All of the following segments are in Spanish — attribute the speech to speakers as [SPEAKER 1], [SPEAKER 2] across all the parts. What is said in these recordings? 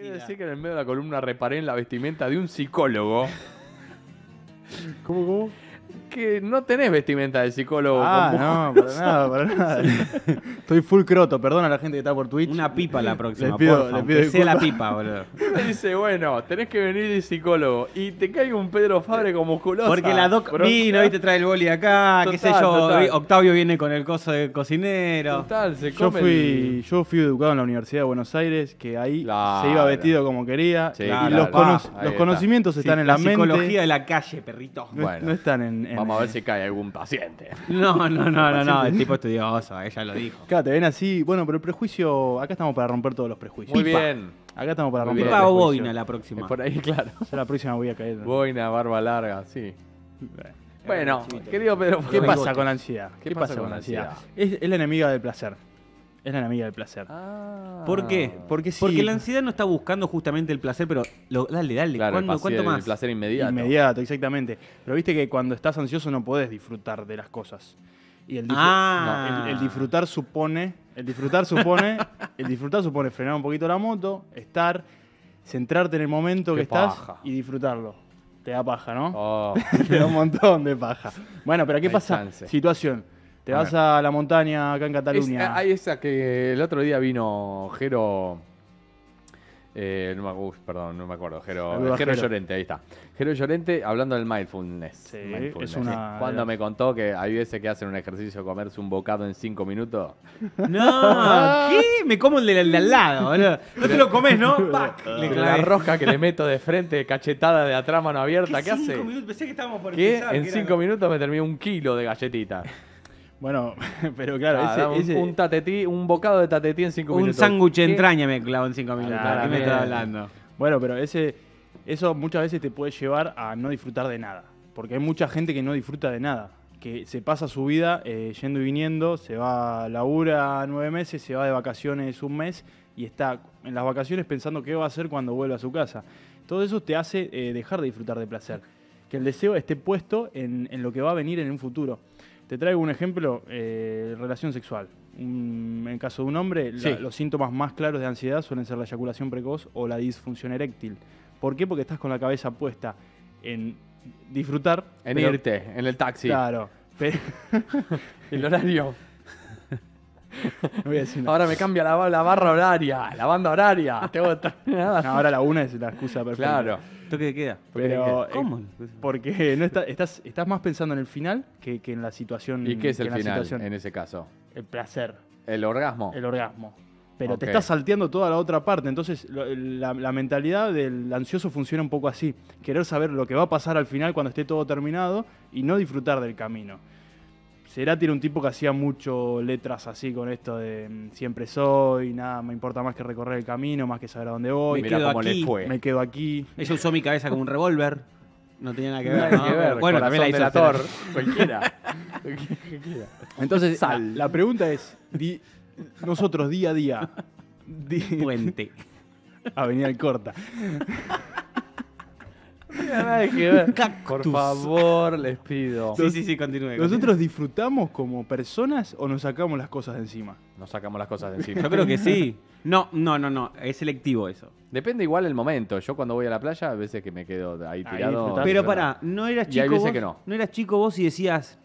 [SPEAKER 1] Quiere decir que en el medio de la columna reparé en la vestimenta de un psicólogo. ¿Cómo, cómo? que no tenés vestimenta de psicólogo. Ah, no, para nada, para nada. Estoy full croto, perdona a la gente que está por Twitch. Una pipa la próxima, les pido, la pipa, boludo. Dice, bueno, tenés que venir de psicólogo y te cae un Pedro Fabre con musculosa. Porque la doc vino y te trae el boli
[SPEAKER 2] acá, qué sé yo, Octavio viene con el coso de cocinero. Total, se come yo fui, yo fui educado en la Universidad de Buenos Aires, que ahí se iba vestido como quería. y los, conocimientos están en la, mente. La psicología
[SPEAKER 3] de la calle, perrito.
[SPEAKER 1] bueno. no están en Vamos a ver si cae algún paciente. No, no, no, no, no, el tipo estudioso, ella lo dijo.
[SPEAKER 2] Claro, te ven así. Bueno, pero el prejuicio, acá estamos para romper todos los prejuicios. Muy bien. Acá
[SPEAKER 1] estamos para romper Pipa los boina la próxima. Por ahí, claro. Ya la próxima voy a caer. Boina, barba larga, sí.
[SPEAKER 2] Bueno, querido Pedro, ¿qué pasa con la ansiedad? ¿Qué, pasa con la ansiedad? es la enemiga del placer. Es la enemiga del placer. Ah. ¿Por qué? Porque la ansiedad no está buscando justamente el placer, pero dale, dale, claro, más? El placer inmediato. Inmediato, exactamente. Pero viste que cuando estás ansioso no podés disfrutar de las cosas. Y el, ah. disfrutar supone, el disfrutar supone, el disfrutar supone frenar un poquito la moto, estar, centrarte en el momento que estás y disfrutarlo. Te da paja, ¿no? Oh. Te da un montón de paja. Bueno, pero ¿qué pasa? Situación te vas a la montaña acá en Cataluña.
[SPEAKER 1] hay esa que el otro día vino Jero. Eh, perdón, no me acuerdo. Jero, Llorente, ahí está. Jero Llorente hablando del mindfulness. Sí, Cuando me contó que hay veces que hacen un ejercicio comerse un bocado en cinco minutos. No, ¿qué? Me como el de al lado. No te lo comes, ¿no?
[SPEAKER 3] la
[SPEAKER 1] rosca que le meto de frente, cachetada de atrás, mano abierta. ¿Qué, hace? Minutos? Pensé que estábamos por ¿Qué? En cinco minutos me terminé un kilo de galletita.
[SPEAKER 2] Bueno, pero claro, ese, un,
[SPEAKER 1] un bocado de tatetí en cinco minutos. Un sándwich entraña me clavo en cinco ah, minutos. ¿Qué me
[SPEAKER 2] estás hablando? Bueno, pero ese, eso muchas veces te puede llevar a no disfrutar de nada. Porque hay mucha gente que no disfruta de nada. Que se pasa su vida eh, yendo y viniendo, se va, a labura nueve meses, se va de vacaciones un mes y está en las vacaciones pensando qué va a hacer cuando vuelva a su casa. Todo eso te hace eh, dejar de disfrutar de placer. Que el deseo esté puesto en, en lo que va a venir en un futuro. Te traigo un ejemplo, eh, relación sexual. en caso de un hombre, los síntomas más claros de ansiedad suelen ser la eyaculación precoz o la disfunción eréctil. ¿Por qué? Porque estás con la cabeza puesta en disfrutar.
[SPEAKER 1] En irte, en el taxi. Claro. el horario. Ahora me cambia la, barra horaria, la banda horaria. ahora la una es la excusa perfecta. Claro. ¿Tú qué queda? Porque no
[SPEAKER 2] estás, más pensando en el final que, en la situación. ¿Y qué es el final en
[SPEAKER 1] ese caso? El placer. ¿El orgasmo? El orgasmo pero te estás
[SPEAKER 2] salteando toda la otra parte. Entonces, la, mentalidad del ansioso funciona un poco así: querer saber lo que va a pasar al final cuando esté todo terminado y no disfrutar del camino. Cerati era un tipo que hacía mucho letras así con esto de mm, siempre soy, nada, me importa más que recorrer el camino, más que saber a dónde voy.
[SPEAKER 3] Me quedo aquí. Le Me quedo aquí. Ella usó mi cabeza como un revólver. No tenía nada que ver.
[SPEAKER 1] Bueno, también la hizo cualquiera.
[SPEAKER 2] Entonces, La, pregunta es, nosotros día a día... A Puente. Avenida El Corta.
[SPEAKER 1] Por favor, les pido. Sí, sí, sí, continúe. ¿Nosotros
[SPEAKER 2] disfrutamos como personas o nos sacamos las cosas de encima?
[SPEAKER 1] Nos sacamos las cosas de encima. Yo creo que sí. No, no, no, no. Es selectivo eso. Depende igual el momento. Yo cuando voy a la playa, a veces que me quedo ahí tirado. Pero pará, no eras chico.
[SPEAKER 3] no. eras chico vos y decías,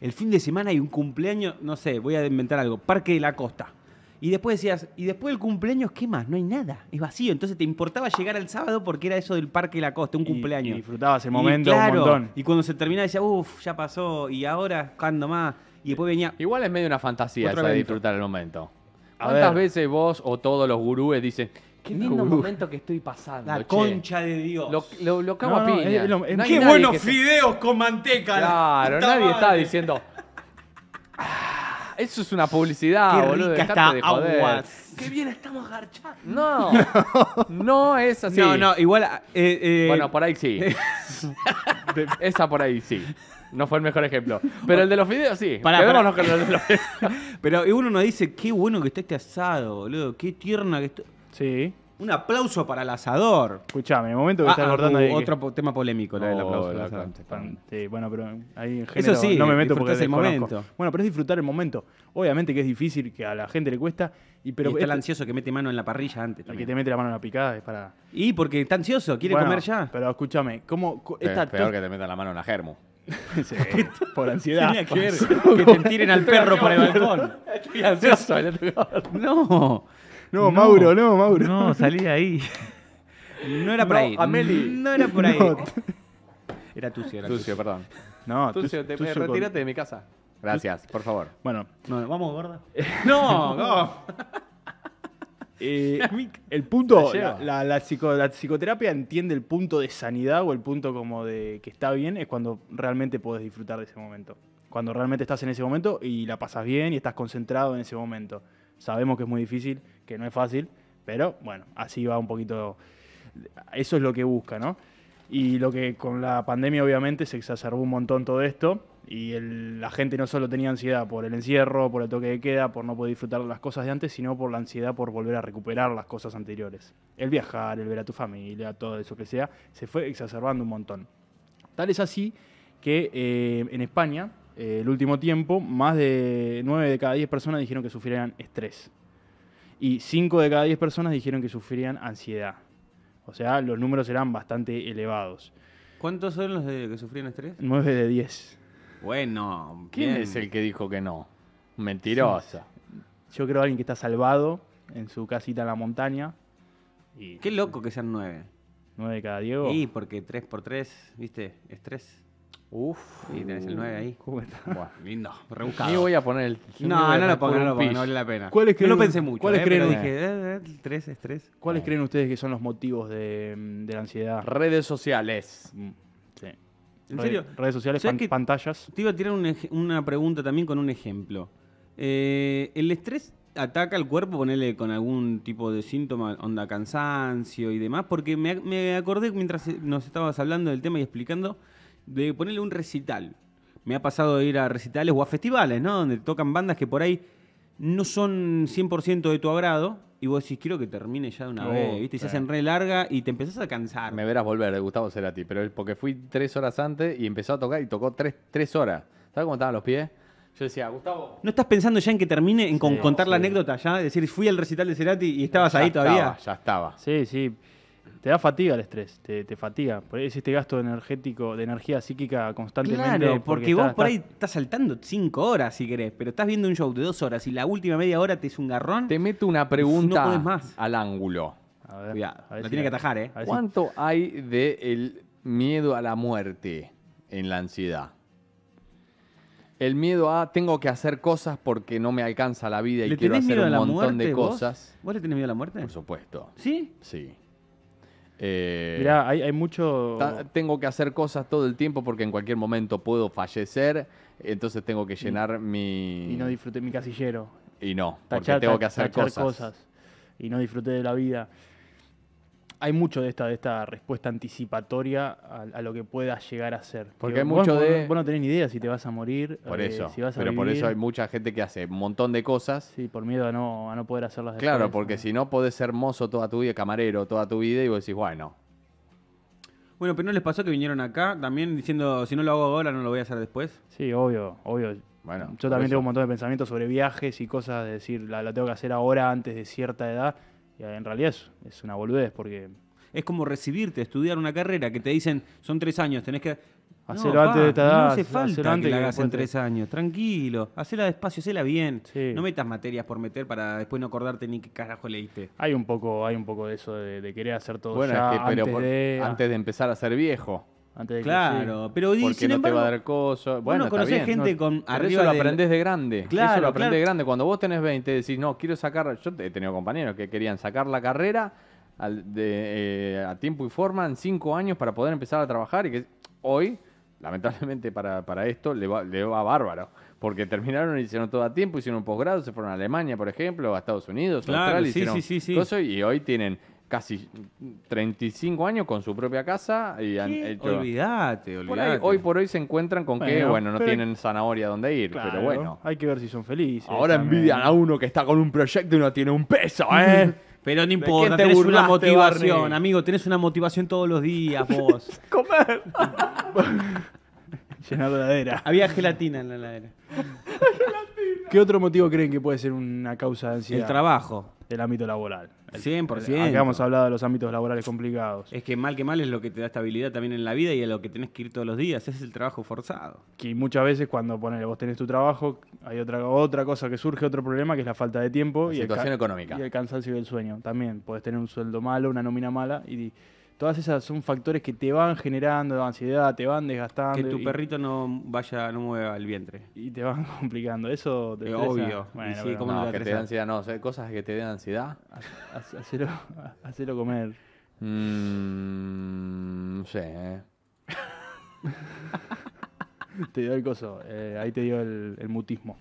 [SPEAKER 3] el fin de semana hay un cumpleaños, no sé, voy a inventar algo, Parque de la Costa. Y después decías, y después del cumpleaños, ¿qué más? No hay nada, es vacío. Entonces te importaba llegar al sábado porque era eso del Parque La Costa, un cumpleaños. Y disfrutabas el momento y, un montón. Y cuando se terminaba decía, uff, ya pasó, y ahora, ¿cuándo más? Y después venía... Igual es medio una fantasía esa
[SPEAKER 1] de disfrutar el momento. ¿Cuántas veces vos o todos los gurúes dicen, Qué lindo momento que estoy pasando. La concha de Dios. Lo, cago a piña. qué buenos fideos con manteca. Claro, nadie está diciendo. Eso es una publicidad, Qué boludo. está de Qué bien estamos garchando. No, no es así. No, no, igual. Eh, eh, bueno, por ahí sí. Esa por ahí sí. No fue el mejor ejemplo. Pero el de los videos sí. Pará, que con el de los videos. Pero
[SPEAKER 3] uno nos dice, qué bueno que está este asado, boludo. Qué tierna que está. Sí. Un aplauso para el
[SPEAKER 2] asador. Escuchame, el momento que estás abordando ah, uh, ahí. Otro
[SPEAKER 3] tema polémico,
[SPEAKER 2] la del aplauso. bueno, pero ahí en general sí, no me meto porque el momento. Bueno, pero es disfrutar el momento. Obviamente que es difícil, que a la gente le cuesta. Y, pero está el ansioso que mete mano en la parrilla antes. El que te mete la mano en la picada
[SPEAKER 3] es para. Y porque está ansioso, quiere comer
[SPEAKER 2] ya. Pero escúchame, ¿cómo. Está es peor que te meta la mano en la germo.
[SPEAKER 3] por ansiedad. Tenía que ver que te tiren al perro por el balcón.
[SPEAKER 1] Estoy ansioso. No. No, Mauro, no, Mauro. No,
[SPEAKER 3] salí de ahí.
[SPEAKER 2] No era por ahí. Ameli. No era por ahí. Era Tucio, era Tucio. Tucio,
[SPEAKER 1] perdón. No, Tucio, eh, retírate de mi casa. Gracias, por favor. Bueno. vamos, gorda. no, no. Eh, el punto,
[SPEAKER 2] la, psicoterapia entiende el punto de sanidad o el punto como de que está bien, es cuando realmente puedes disfrutar de ese momento. Cuando realmente estás en ese momento y la pasas bien y estás concentrado en ese momento sabemos que es muy difícil, que no es fácil, pero bueno, así va un poquito, eso es lo que busca, ¿no? Y lo que con la pandemia obviamente se exacerbó un montón todo esto y la gente no solo tenía ansiedad por el encierro, por el toque de queda, por no poder disfrutar las cosas de antes, sino por la ansiedad por volver a recuperar las cosas anteriores. El viajar, el ver a tu familia, todo eso que sea, se fue exacerbando un montón. Tal es así que eh, en España eh, el último tiempo, más de 9 de cada 10 personas dijeron que sufrían estrés. Y 5 de cada 10 personas dijeron que sufrían ansiedad. O sea, los números eran bastante elevados. ¿Cuántos
[SPEAKER 3] son los de que sufrían estrés?
[SPEAKER 1] 9 de 10. Bueno, ¿quién es el que dijo que no? Mentirosa.
[SPEAKER 2] Yo creo alguien que está salvado en su casita en la montaña. Qué loco que sean 9. 9 de cada Diego.
[SPEAKER 3] Y porque 3 por 3, ¿viste? Estrés. Uf. Y tenés el 9 ahí. lindo, rebuscado. voy a poner el. No, no lo pongo.
[SPEAKER 2] no no vale la pena. ¿Cuáles creen, no lo pensé mucho. ¿Cuáles eh, creen? Dije, eh, eh, es ¿Cuáles creen ustedes que son los motivos de, la ansiedad?
[SPEAKER 1] Redes sociales. Mm, sí. ¿En serio?
[SPEAKER 2] Redes sociales,
[SPEAKER 3] pantallas. Te iba a tirar una pregunta también con un ejemplo. el estrés ataca al cuerpo, ponele con algún tipo de síntoma, onda cansancio y demás, porque me acordé mientras nos estabas hablando del tema y explicando de ponerle un recital. Me ha pasado ir a recitales o a festivales, ¿no? Donde tocan bandas que por ahí no son 100% de tu agrado.
[SPEAKER 1] Y vos decís, quiero que termine ya de una vez, ¿viste? Y se hacen re larga y te empezás a cansar. Me verás volver de eh, Gustavo Cerati, pero porque fui tres horas antes y empezó a tocar y tocó tres, tres horas. ¿Sabes cómo estaban los pies? Yo decía, Gustavo. ¿No estás pensando ya en que termine, en contar la
[SPEAKER 3] anécdota ya? decir, fui al recital de Cerati y estabas ahí todavía. Ya estaba.
[SPEAKER 1] Sí, sí
[SPEAKER 2] te da fatiga el estrés, te, te, fatiga. Es este gasto energético, de energía psíquica
[SPEAKER 1] constantemente. Claro, porque, vos por ahí
[SPEAKER 2] estás saltando cinco horas si querés, pero estás viendo un show de dos horas y
[SPEAKER 3] la
[SPEAKER 1] última media hora te es un garrón. Te meto una pregunta al ángulo. A ver, la tiene que atajar, ¿eh? ¿Cuánto hay de el miedo a la muerte en la ansiedad? El miedo a tengo que hacer cosas porque no me alcanza la vida y quiero hacer un montón de cosas. ¿Vos? le tenés miedo a la muerte? Por supuesto.
[SPEAKER 2] ¿Sí? Sí.
[SPEAKER 1] Eh, Mirá,
[SPEAKER 2] hay, mucho...
[SPEAKER 1] Tengo que hacer cosas todo el tiempo porque en cualquier momento puedo fallecer, entonces tengo que llenar mi... Y no
[SPEAKER 2] disfruté mi casillero.
[SPEAKER 1] Y no, porque tengo que hacer cosas.
[SPEAKER 2] Y no disfruté de la vida hay mucho de esta, de esta respuesta anticipatoria a, lo que puedas llegar a ser. Porque hay mucho de. Vos no tenés ni idea si te vas a morir. Por eh, eso. si vas a pero por eso hay
[SPEAKER 1] mucha gente que hace un montón de cosas. Sí, por miedo a no, a no poder hacerlas después. Claro, porque si no podés ser mozo toda tu vida, camarero toda tu vida, y vos decís, bueno.
[SPEAKER 3] Bueno, pero ¿no les pasó que vinieron acá también diciendo, si no lo hago
[SPEAKER 2] ahora, no lo voy a hacer después? Sí, obvio, obvio. Bueno, yo también tengo un montón de pensamientos sobre viajes y cosas, de decir, la, la tengo que hacer ahora antes de cierta edad. Eh, en realidad es, una boludez porque... Es como recibirte, estudiar una carrera que te dicen, son tres años, tenés que... Hacerlo antes
[SPEAKER 3] de edad. No hace falta que hagas en tres años. Tranquilo. Hacela despacio, hacela bien. No metas materias por meter para después no acordarte ni qué carajo leíste. Hay un poco, hay un poco de eso de, querer
[SPEAKER 2] hacer todo ya antes, de... antes
[SPEAKER 1] de empezar a ser viejo claro, pero sin no embargo, te va Bueno, gente con arriba eso lo aprendes de grande. Claro, eso lo aprendes grande. Cuando vos tenés 20 decís, "No, quiero sacar, yo he tenido compañeros que querían sacar la carrera al, de, eh, a tiempo y forma en 5 años para poder empezar a trabajar y que hoy lamentablemente para, para esto le va, bárbaro porque terminaron y hicieron todo a tiempo, hicieron un posgrado, se fueron a Alemania, por ejemplo, a Estados Unidos, a Australia, sí, sí, sí, y hoy tienen casi 35 años con su propia casa y Olvídate, hoy por hoy se encuentran con que, bueno, no tienen zanahoria donde ir, pero bueno.
[SPEAKER 2] Hay que ver si son felices. Ahora envidian
[SPEAKER 1] a uno que está con un proyecto y no tiene un peso, ¿eh?
[SPEAKER 2] Pero no importa, tenés una motivación,
[SPEAKER 3] amigo, tenés una motivación todos los días vos.
[SPEAKER 1] Comer.
[SPEAKER 2] Llenar la heladera.
[SPEAKER 3] Había gelatina en la heladera.
[SPEAKER 2] ¿Qué otro motivo creen que puede ser una causa de ansiedad? El trabajo. El ámbito laboral. 100%. Acá hemos hablado de los ámbitos laborales complicados.
[SPEAKER 3] Es que mal que mal es lo que te da estabilidad también en la vida y a lo que tenés que ir todos los días. es el trabajo
[SPEAKER 2] forzado. Que muchas veces cuando ponele, vos tenés tu trabajo, hay otra, otra cosa que surge, otro problema, que es la falta de tiempo. y situación económica. Y el cansancio del sueño. También podés tener un sueldo malo, una nómina mala y Todas esas son factores que te van generando ansiedad, te van desgastando. Que tu perrito
[SPEAKER 1] no vaya, no mueva el vientre. Y te van complicando. Eso te eh, Obvio. sí, ¿cómo no, te da ansiedad, no. cosas que te den ansiedad.
[SPEAKER 2] Hacerlo comer.
[SPEAKER 1] Mm, no sé, eh. te dio el coso. Eh, ahí te dio el mutismo.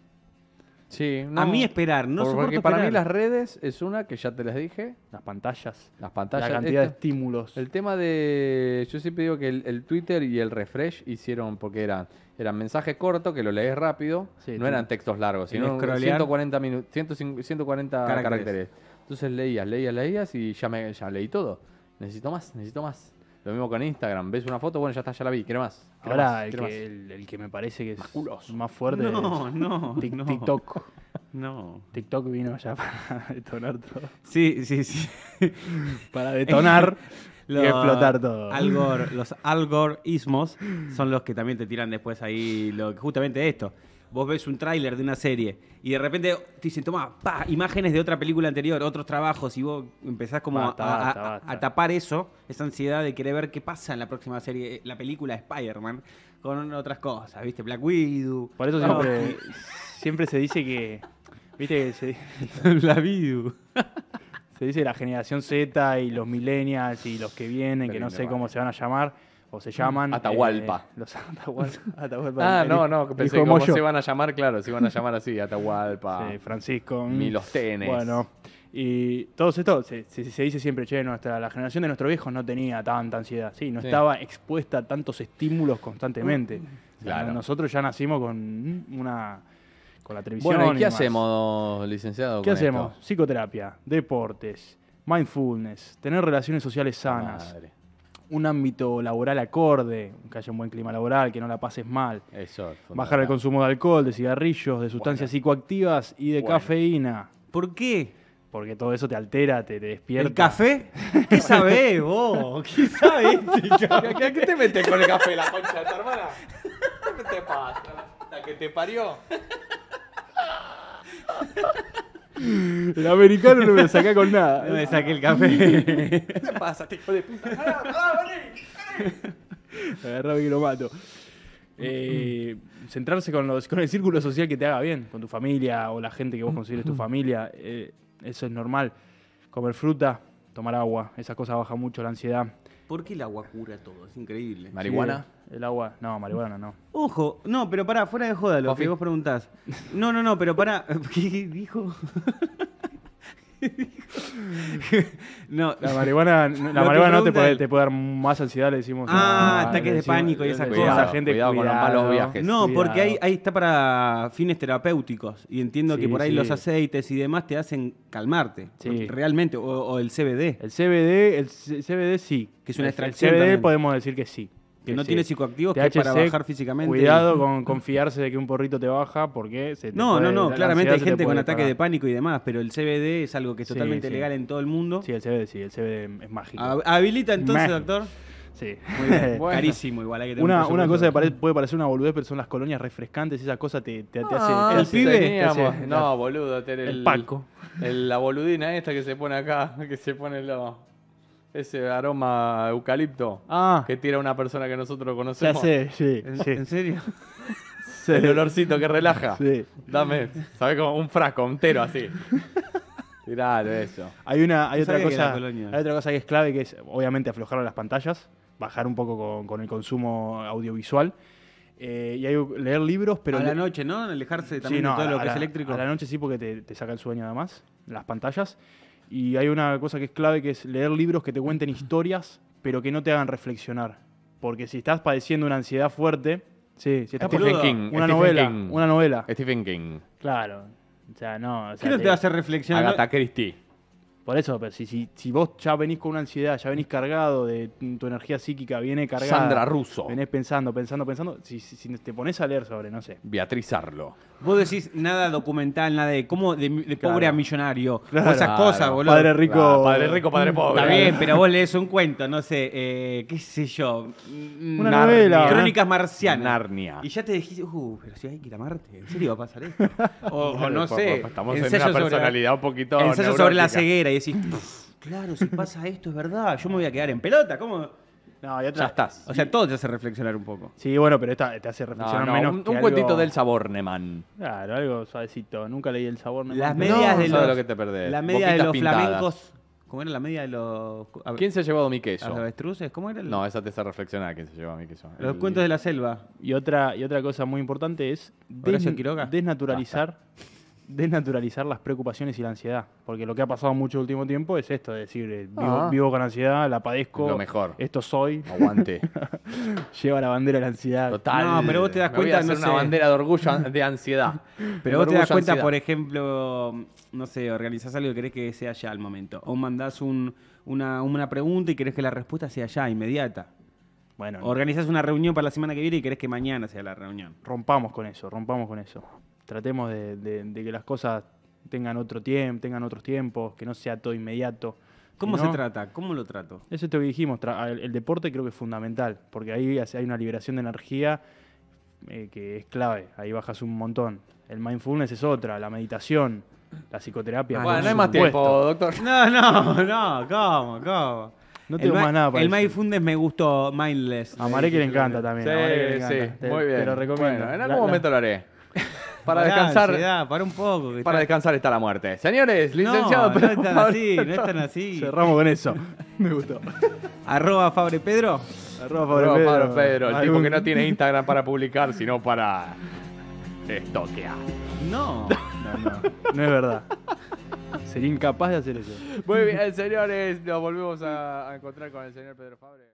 [SPEAKER 1] Sí, a mí esperar, no Porque para mí las redes es una que ya te las dije. Las pantallas. Las pantallas. La cantidad de estímulos. El tema de. Yo siempre digo que el, Twitter y el refresh hicieron. Porque eran, eran mensajes cortos que lo lees rápido. no eran textos largos, sino 140, 140 caracteres. caracteres. Entonces leías, leías, leías y ya, me, ya leí todo. Necesito más, necesito más. Lo mismo con Instagram. ¿Ves una foto? Bueno, ya está, ya la vi. Quiero más. Ahora, el, que, El, que me parece que es más
[SPEAKER 2] fuerte no, no, TikTok. No. TikTok vino ya para detonar todo. Sí, sí, sí. para detonar y explotar todo.
[SPEAKER 3] los algoritmos son los que también te tiran después ahí lo, justamente esto vos ves un tráiler de una serie y de repente te dicen, toma, pa, imágenes de otra película anterior, otros trabajos, y vos empezás como a, tapar eso, esa ansiedad de querer ver qué pasa en la próxima serie, la película Spider-Man, con
[SPEAKER 2] otras cosas, ¿viste? Black Widow. Por eso siempre, se dice que. ¿Viste? Se... la Widow. se dice la generación Z y los millennials y los que vienen, que no sé cómo se van a llamar o se llaman. Atahualpa. Eh, los
[SPEAKER 1] Atahualpa. ah, no, no, pensé cómo se
[SPEAKER 2] van a llamar, claro,
[SPEAKER 1] se van a llamar así, Atahualpa. Sí, Francisco.
[SPEAKER 2] Mm, tenes Bueno, y todo esto se, dice siempre, che, nuestra, la generación de nuestros viejos no tenía tanta ansiedad, sí, no estaba expuesta a tantos estímulos constantemente. Mm, claro. nosotros ya nacimos con mm, una con la televisión. Bueno, ¿y qué
[SPEAKER 1] hacemos, licenciado? ¿Qué hacemos?
[SPEAKER 2] Psicoterapia, deportes, mindfulness, tener relaciones sociales sanas, un ámbito laboral acorde, que haya un buen clima laboral, que no la pases mal. Bajar el consumo de alcohol, de cigarrillos, de sustancias psicoactivas y de cafeína. ¿Por qué? Porque todo eso te altera, te, despierta. ¿El café? ¿Qué sabés vos? ¿Qué
[SPEAKER 1] sabés? ¿A qué te metes con el café, la concha de tu hermana? ¿Qué te pasa? ¿La que te parió?
[SPEAKER 2] El americano no me lo saca con nada. No me saqué el café. ¿Qué pasa, hijo de puta? Ah, y lo mato. Eh, centrarse con, el círculo social que te haga bien, con tu familia o la gente que vos consideres tu familia, eh, eso es normal. Comer fruta, tomar agua, esas cosas baja mucho la ansiedad.
[SPEAKER 3] ¿Por qué el agua cura todo? Es increíble. ¿Marihuana? el agua, no, marihuana no. Ojo, no, pero pará, fuera de joda lo que vos preguntás. No, no, no, pero pará, ¿qué dijo?
[SPEAKER 2] La marihuana, la marihuana no te puede, dar más ansiedad, le decimos. Ah, ataques de pánico y esas cosas. gente cuidado, con los malos viajes. No, porque
[SPEAKER 3] ahí, ahí, está para fines terapéuticos. Y entiendo que por ahí los aceites y demás te hacen calmarte. Realmente. O, el CBD. El CBD, el
[SPEAKER 2] CBD sí. Que es una extracción. El CBD podemos decir que sí que no tiene psicoactivos que que para bajar físicamente. Cuidado con confiarse de que un porrito te baja porque se te No, no, no, claramente hay gente con ataques de pánico y demás, pero el CBD es algo que es totalmente legal
[SPEAKER 3] en todo el mundo. Sí, el CBD, sí, el CBD es mágico. ¿Habilita entonces, doctor? Sí. Muy bien. Carísimo, igual. una, una cosa que
[SPEAKER 2] puede parecer una boludez, pero son las colonias refrescantes. Esa cosa te, te, hace. Ah, el pibe. no, boludo. El,
[SPEAKER 1] el, la boludina esta que se pone acá, que se pone la ese aroma eucalipto ah. que tira una persona que nosotros conocemos. Ya sé, sí. ¿En,
[SPEAKER 2] serio?
[SPEAKER 1] El olorcito que relaja. Sí. Dame, ¿sabes? Como un frasco entero así. Tiralo eso. Hay
[SPEAKER 2] una, otra cosa, hay otra cosa que es clave que es obviamente aflojar las pantallas, bajar un poco con, el consumo audiovisual. Eh, y hay leer libros, pero en la noche,
[SPEAKER 3] ¿no? Alejarse también de todo lo que es eléctrico. En la
[SPEAKER 2] noche sí, porque te, te saca el sueño además, las pantallas. Y hay una cosa que es clave, que es leer libros que te cuenten historias, pero que no te hagan reflexionar. Porque si estás padeciendo una ansiedad fuerte, sí,
[SPEAKER 1] si estás Stephen King, una novela, una novela. Stephen King.
[SPEAKER 2] Claro. O sea, no. ¿Qué no te, te hace reflexionar? Agatha Christie. Por eso, pero si, si, vos ya venís con una ansiedad, ya venís cargado de tu energía psíquica, viene cargado... Sandra Russo. Venés pensando, pensando, pensando. Si, si te pones a leer sobre, no sé.
[SPEAKER 1] Beatriz Arlo. Vos
[SPEAKER 2] decís nada documental, nada de cómo de,
[SPEAKER 3] pobre a millonario. O esas cosas, boludo. Padre rico. Ah, padre rico, padre pobre. Está bien, pero vos lees un cuento, no sé, eh, qué sé yo. Mm, una novela. Crónicas marcianas. Narnia. Y ya te dijiste, uh, pero si hay que ir a Marte, ¿en serio va a pasar esto? o, no sé. Pues, estamos en una personalidad
[SPEAKER 2] un poquito. Ensayo neurótica. sobre la ceguera y decís,
[SPEAKER 3] claro, si pasa esto es verdad, yo me
[SPEAKER 2] voy a quedar en pelota, ¿cómo? No, Ya estás. O sea, todo te hace reflexionar un poco. Sí, bueno, pero te hace reflexionar menos. un, cuentito del
[SPEAKER 1] Claro,
[SPEAKER 2] algo suavecito. Nunca leí el sabor. Las no lo que te perdés. La media de los flamencos. ¿Quién se ha
[SPEAKER 1] llevado mi queso? los avestruces? ¿Cómo era? No, esa te hace reflexionar quién se llevó mi queso. Los cuentos
[SPEAKER 2] de la selva. Y otra, y otra cosa muy importante es desnaturalizar desnaturalizar las preocupaciones y la ansiedad. Porque lo que ha pasado mucho el último tiempo es esto, decir, eh, ah. vivo, con ansiedad, la padezco. mejor. Esto soy. Aguante. Lleva la bandera de la ansiedad. Total. No, pero vos te das cuenta... No es una bandera
[SPEAKER 1] de orgullo de ansiedad. pero, vos te das cuenta, por ejemplo,
[SPEAKER 3] no sé, organizás algo y querés que sea ya al momento. O mandás una, pregunta y querés que la respuesta sea ya, inmediata. Bueno, organizás una reunión para la semana que viene y querés que mañana sea
[SPEAKER 2] la reunión. Rompamos con eso, rompamos con eso tratemos de, que las cosas tengan otro tiempo, tengan otros tiempos, que no sea todo inmediato. ¿Cómo se trata? ¿Cómo lo trato? Es esto que dijimos, el, deporte creo que es fundamental, porque ahí hay una liberación de energía eh, que es clave, ahí bajas un montón. El mindfulness es otra, la meditación, la psicoterapia. bueno, ah, no hay más tiempo, doctor. No, no, no, ¿cómo? ¿Cómo? No tengo más nada El
[SPEAKER 3] mindfulness me gustó, mindless. A que le encanta también. Sí, sí, muy bien. Te lo recomiendo. Bueno, en algún momento lo
[SPEAKER 1] haré para descansar.
[SPEAKER 3] para está... descansar
[SPEAKER 1] está la muerte. Señores, licenciado. No, pero, no están así, no están así. Cerramos con eso. Me gustó. Arroba Fabre Pedro. Arroba Fabre Pedro. el tipo que no tiene Instagram para publicar, sino para estoquear. No, no, no.
[SPEAKER 2] No es verdad. Sería incapaz de hacer eso.
[SPEAKER 1] Muy bien, señores. Nos volvemos a encontrar con el señor Pedro Fabre.